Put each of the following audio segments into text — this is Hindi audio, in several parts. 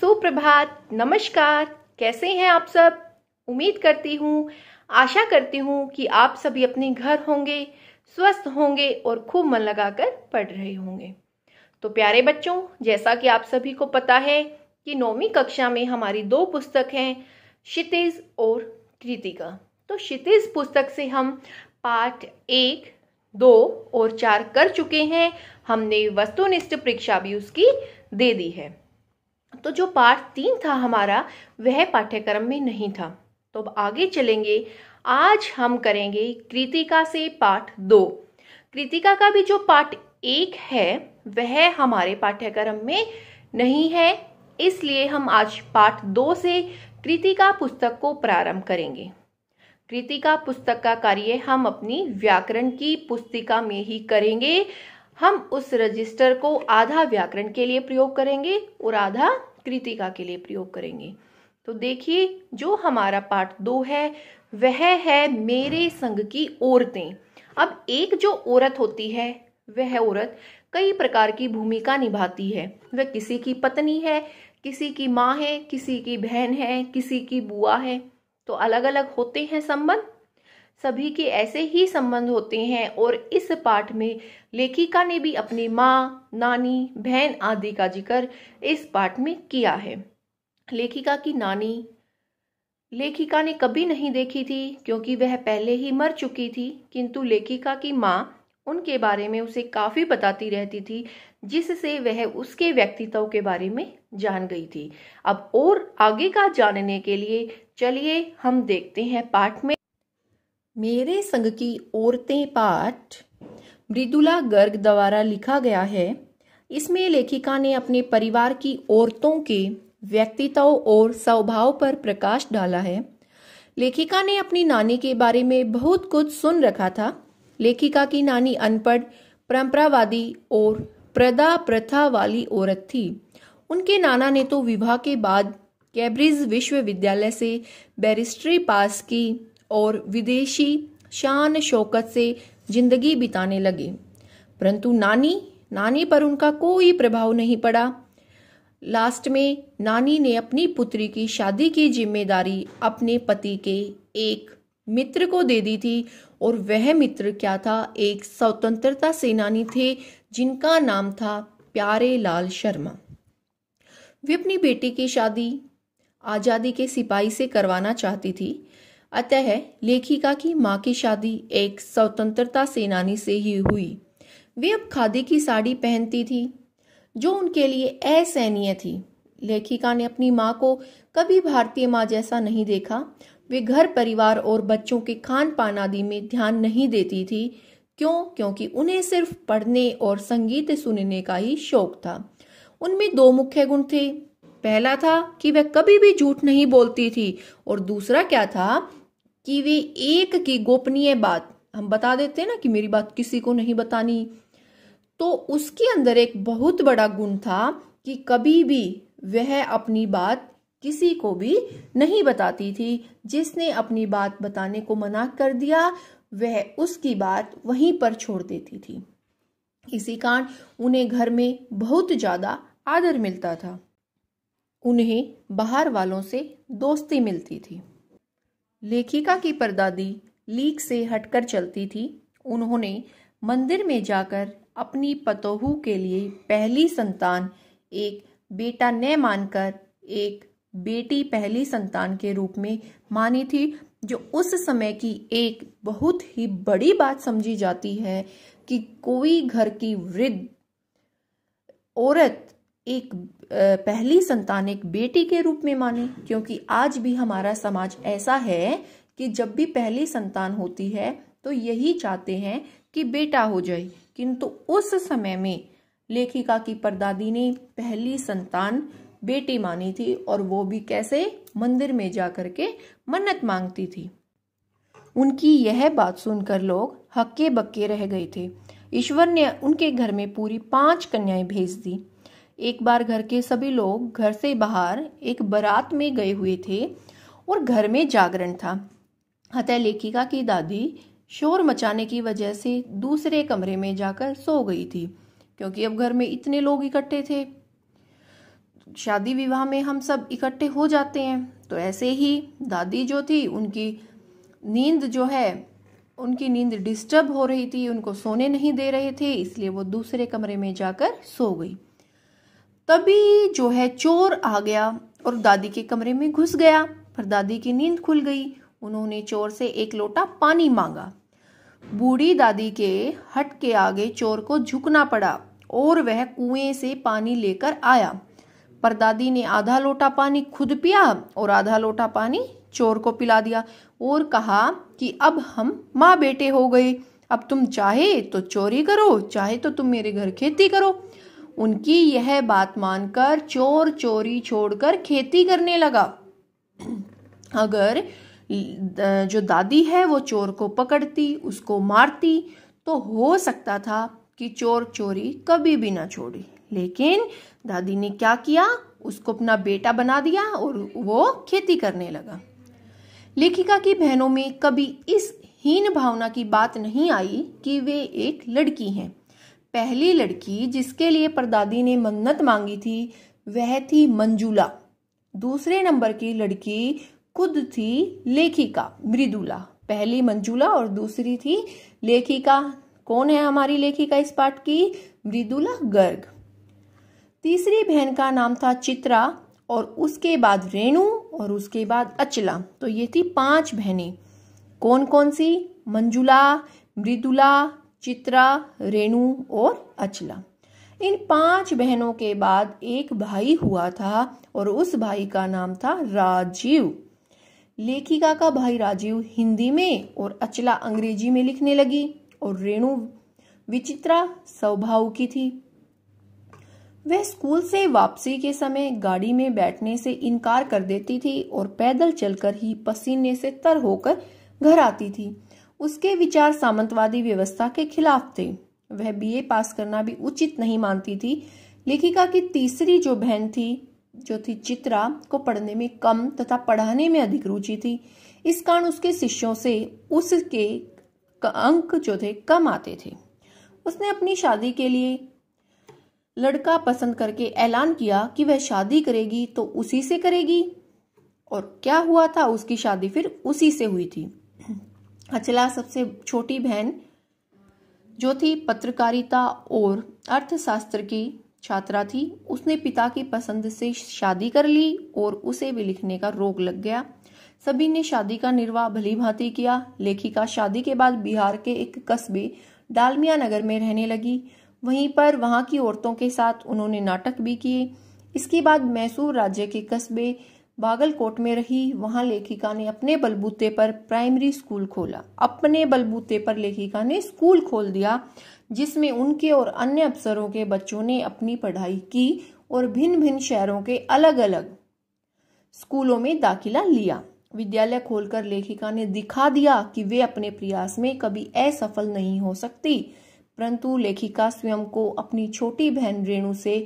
सुप्रभात नमस्कार कैसे हैं आप सब उम्मीद करती हूँ आशा करती हूँ कि आप सभी अपने घर होंगे स्वस्थ होंगे और खूब मन लगाकर पढ़ रहे होंगे तो प्यारे बच्चों जैसा कि आप सभी को पता है कि नौवीं कक्षा में हमारी दो पुस्तक हैं क्षितिज और कृतिका तो क्षितिज पुस्तक से हम पाठ एक दो और चार कर चुके हैं हमने वस्तुनिष्ठ परीक्षा भी उसकी दे दी है तो जो पार्ट तीन था हमारा वह पाठ्यक्रम में नहीं था तो अब आगे चलेंगे आज हम करेंगे कृतिका से पार्ट दो कृतिका का भी जो पार्ट एक है वह हमारे पाठ्यक्रम में नहीं है इसलिए हम आज पाठ दो से कृतिका पुस्तक को प्रारंभ करेंगे कृतिका पुस्तक का कार्य हम अपनी व्याकरण की पुस्तिका में ही करेंगे हम उस रजिस्टर को आधा व्याकरण के लिए प्रयोग करेंगे और आधा कृतिका के लिए प्रयोग करेंगे तो देखिए जो हमारा पार्ट दो है वह है मेरे संग की औरतें अब एक जो औरत होती है वह औरत कई प्रकार की भूमिका निभाती है वह किसी की पत्नी है किसी की माँ है किसी की बहन है किसी की बुआ है तो अलग अलग होते हैं संबंध सभी के ऐसे ही संबंध होते हैं और इस पाठ में लेखिका ने भी अपनी माँ नानी बहन आदि का जिक्र इस पाठ में किया है लेखिका की नानी लेखिका ने कभी नहीं देखी थी क्योंकि वह पहले ही मर चुकी थी किंतु लेखिका की माँ उनके बारे में उसे काफ़ी बताती रहती थी जिससे वह उसके व्यक्तित्व के बारे में जान गई थी अब और आगे का जानने के लिए चलिए हम देखते हैं पाठ में मेरे संग की औरतें पाठ मृदुला गर्ग द्वारा लिखा गया है इसमें लेखिका ने अपने परिवार की औरतों के व्यक्तित्व और स्वभाव पर प्रकाश डाला है लेखिका ने अपनी नानी के बारे में बहुत कुछ सुन रखा था लेखिका की नानी अनपढ़ परंपरावादी और प्रदा प्रथा वाली औरत थी उनके नाना ने तो विवाह के बाद कैम्ब्रिज विश्वविद्यालय से बैरिस्ट्री पास की और विदेशी शान शौकत से जिंदगी बिताने लगे परंतु नानी नानी पर उनका कोई प्रभाव नहीं पड़ा लास्ट में नानी ने अपनी पुत्री की शादी की जिम्मेदारी अपने पति के एक मित्र को दे दी थी और वह मित्र क्या था एक स्वतंत्रता सेनानी थे जिनका नाम था प्यारे लाल शर्मा वे अपनी बेटी की शादी आज़ादी के सिपाही से करवाना चाहती थी अतः लेखिका की माँ की शादी एक स्वतंत्रता सेनानी से ही हुई वे अब खादी की साड़ी पहनती थी जो उनके लिए असहनीय थी लेखिका ने अपनी माँ को कभी भारतीय माँ जैसा नहीं देखा वे घर परिवार और बच्चों के खान पान आदि में ध्यान नहीं देती थी क्यों क्योंकि उन्हें सिर्फ पढ़ने और संगीत सुनने का ही शौक था उनमें दो मुख्य गुण थे पहला था कि वह कभी भी झूठ नहीं बोलती थी और दूसरा क्या था कि वे एक की गोपनीय बात हम बता देते हैं ना कि मेरी बात किसी को नहीं बतानी तो उसके अंदर एक बहुत बड़ा गुण था कि कभी भी वह अपनी बात किसी को भी नहीं बताती थी जिसने अपनी बात बताने को मना कर दिया वह उसकी बात वहीं पर छोड़ देती थी इसी कारण उन्हें घर में बहुत ज़्यादा आदर मिलता था उन्हें बाहर वालों से दोस्ती मिलती थी लेखिका की परदादी लीक से हटकर चलती थी उन्होंने मंदिर में जाकर अपनी पतोहू के लिए पहली संतान एक बेटा न मानकर एक बेटी पहली संतान के रूप में मानी थी जो उस समय की एक बहुत ही बड़ी बात समझी जाती है कि कोई घर की वृद्ध औरत एक पहली संतान एक बेटी के रूप में माने क्योंकि आज भी हमारा समाज ऐसा है कि जब भी पहली संतान होती है तो यही चाहते हैं कि बेटा हो जाए किंतु उस समय में लेखिका की परदादी ने पहली संतान बेटी मानी थी और वो भी कैसे मंदिर में जा कर के मन्नत मांगती थी उनकी यह बात सुनकर लोग हक्के बक्के रह गए थे ईश्वर ने उनके घर में पूरी पांच कन्याएं भेज दी एक बार घर के सभी लोग घर से बाहर एक बारात में गए हुए थे और घर में जागरण था अतः लेखिका की दादी शोर मचाने की वजह से दूसरे कमरे में जाकर सो गई थी क्योंकि अब घर में इतने लोग इकट्ठे थे शादी विवाह में हम सब इकट्ठे हो जाते हैं तो ऐसे ही दादी जो थी उनकी नींद जो है उनकी नींद डिस्टर्ब हो रही थी उनको सोने नहीं दे रहे थे इसलिए वो दूसरे कमरे में जाकर सो गई तभी जो है चोर आ गया और दादी के कमरे में घुस गया पर दादी की नींद खुल गई उन्होंने चोर से एक लोटा पानी मांगा बूढ़ी दादी के हट के आगे चोर को झुकना पड़ा और वह कुएं से पानी लेकर आया पर दादी ने आधा लोटा पानी खुद पिया और आधा लोटा पानी चोर को पिला दिया और कहा कि अब हम माँ बेटे हो गए अब तुम चाहे तो चोरी करो चाहे तो तुम मेरे घर खेती करो उनकी यह बात मानकर चोर चोरी छोड़कर खेती करने लगा अगर जो दादी है वो चोर को पकड़ती उसको मारती तो हो सकता था कि चोर चोरी कभी भी ना छोड़ी लेकिन दादी ने क्या किया उसको अपना बेटा बना दिया और वो खेती करने लगा लेखिका की बहनों में कभी इस हीन भावना की बात नहीं आई कि वे एक लड़की हैं पहली लड़की जिसके लिए परदादी ने मन्नत मांगी थी वह थी मंजुला दूसरे नंबर की लड़की खुद थी लेखिका मृदुला पहली मंजुला और दूसरी थी लेखिका कौन है हमारी लेखिका इस पाठ की मृदुला गर्ग तीसरी बहन का नाम था चित्रा और उसके बाद रेणु और उसके बाद अचला तो ये थी पांच बहनें कौन कौन सी मंजुला मृदुला चित्रा रेणु और अचला इन पांच बहनों के बाद एक भाई हुआ था और उस भाई का नाम था राजीव लेखिका का भाई राजीव हिंदी में और अचला अंग्रेजी में लिखने लगी और रेणु विचित्रा स्वभाव की थी वह स्कूल से वापसी के समय गाड़ी में बैठने से इनकार कर देती थी और पैदल चलकर ही पसीने से तर होकर घर आती थी उसके विचार सामंतवादी व्यवस्था के खिलाफ थे वह बीए पास करना भी उचित नहीं मानती थी लेखिका की तीसरी जो बहन थी जो थी चित्रा को पढ़ने में कम तथा पढ़ाने में अधिक रुचि थी इस कारण उसके शिष्यों से उसके अंक जो थे कम आते थे उसने अपनी शादी के लिए लड़का पसंद करके ऐलान किया कि वह शादी करेगी तो उसी से करेगी और क्या हुआ था उसकी शादी फिर उसी से हुई थी अचला सबसे छोटी बहन जो थी पत्रकारिता और अर्थशास्त्र की छात्रा थी उसने पिता की पसंद से शादी कर ली और उसे भी लिखने का रोग लग गया सभी ने शादी का निर्वाह भली भांति किया लेखिका शादी के बाद बिहार के एक कस्बे डालमिया नगर में रहने लगी वहीं पर वहां की औरतों के साथ उन्होंने नाटक भी किए इसके बाद मैसूर राज्य के कस्बे बागलकोट में रही वहां लेखिका ने अपने बलबूते पर प्राइमरी स्कूल खोला अपने बलबूते पर लेखिका ने स्कूल खोल दिया जिसमें उनके और अन्य अफसरों के बच्चों ने अपनी पढ़ाई की और भिन्न भिन्न शहरों के अलग अलग स्कूलों में दाखिला लिया विद्यालय खोलकर लेखिका ने दिखा दिया कि वे अपने प्रयास में कभी असफल नहीं हो सकती परंतु लेखिका स्वयं को अपनी छोटी बहन रेणु से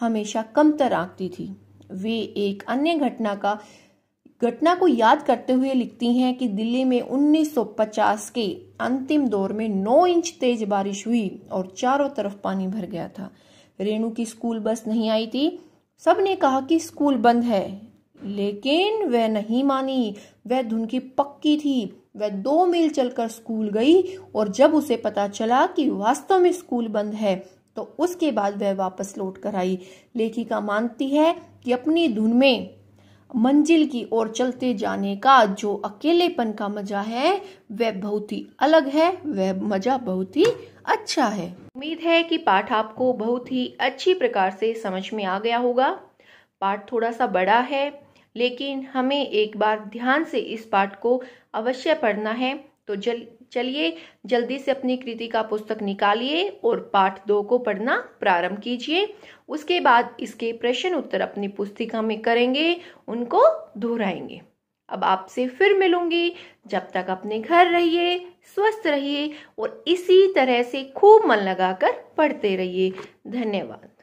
हमेशा कमतर आंकती थी वे एक अन्य घटना का घटना को याद करते हुए लिखती हैं कि दिल्ली में 1950 के अंतिम दौर में 9 इंच तेज बारिश हुई और चारों तरफ पानी भर गया था रेणु की स्कूल बस नहीं आई थी सबने कहा कि स्कूल बंद है लेकिन वह नहीं मानी वह धुन की पक्की थी वह दो मील चलकर स्कूल गई और जब उसे पता चला कि वास्तव में स्कूल बंद है तो उसके बाद वह वापस लौट कर आई लेखिका मानती है कि अपनी धुन में मंजिल की ओर चलते जाने का जो अकेलेपन का मजा है वह बहुत ही अलग है वह मजा बहुत ही अच्छा है उम्मीद है कि पाठ आपको बहुत ही अच्छी प्रकार से समझ में आ गया होगा पाठ थोड़ा सा बड़ा है लेकिन हमें एक बार ध्यान से इस पाठ को अवश्य पढ़ना है तो जल चलिए जल्दी से अपनी कृति का पुस्तक निकालिए और पाठ दो को पढ़ना प्रारंभ कीजिए उसके बाद इसके प्रश्न उत्तर अपनी पुस्तिका में करेंगे उनको दोहराएंगे अब आपसे फिर मिलूंगी जब तक अपने घर रहिए स्वस्थ रहिए और इसी तरह से खूब मन लगाकर पढ़ते रहिए धन्यवाद